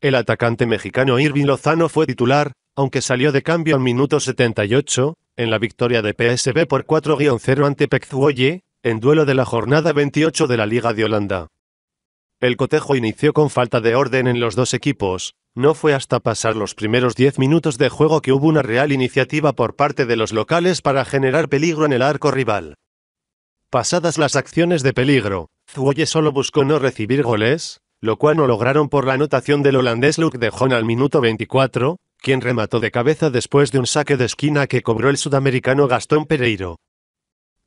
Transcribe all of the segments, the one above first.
El atacante mexicano Irving Lozano fue titular, aunque salió de cambio en minuto 78, en la victoria de PSB por 4-0 ante Zwolle, en duelo de la jornada 28 de la Liga de Holanda. El cotejo inició con falta de orden en los dos equipos, no fue hasta pasar los primeros 10 minutos de juego que hubo una real iniciativa por parte de los locales para generar peligro en el arco rival. Pasadas las acciones de peligro, Zuoye solo buscó no recibir goles, lo cual no lograron por la anotación del holandés Luke de Jong al minuto 24, quien remató de cabeza después de un saque de esquina que cobró el sudamericano Gastón Pereiro.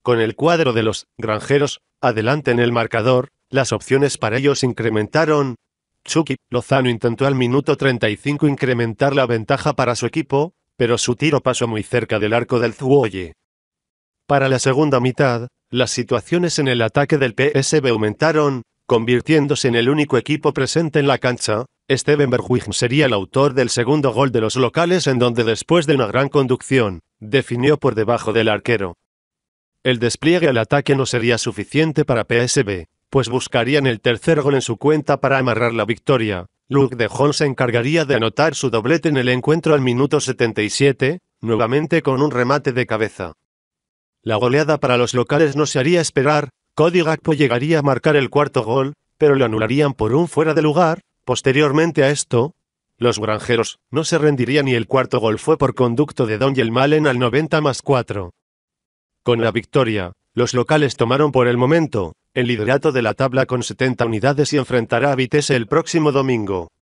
Con el cuadro de los granjeros, adelante en el marcador, las opciones para ellos incrementaron. Chucky Lozano intentó al minuto 35 incrementar la ventaja para su equipo, pero su tiro pasó muy cerca del arco del Zuoye. Para la segunda mitad, las situaciones en el ataque del PSB aumentaron, convirtiéndose en el único equipo presente en la cancha, Steven Bergwijn sería el autor del segundo gol de los locales en donde después de una gran conducción, definió por debajo del arquero. El despliegue al ataque no sería suficiente para PSB, pues buscarían el tercer gol en su cuenta para amarrar la victoria. Luke de Jong se encargaría de anotar su doblete en el encuentro al minuto 77, nuevamente con un remate de cabeza. La goleada para los locales no se haría esperar, Cody Gakpo llegaría a marcar el cuarto gol, pero lo anularían por un fuera de lugar. Posteriormente a esto, los granjeros no se rendirían y el cuarto gol fue por conducto de Don Malen al 90 más 4. Con la victoria, los locales tomaron por el momento el liderato de la tabla con 70 unidades y enfrentará a Vitesse el próximo domingo.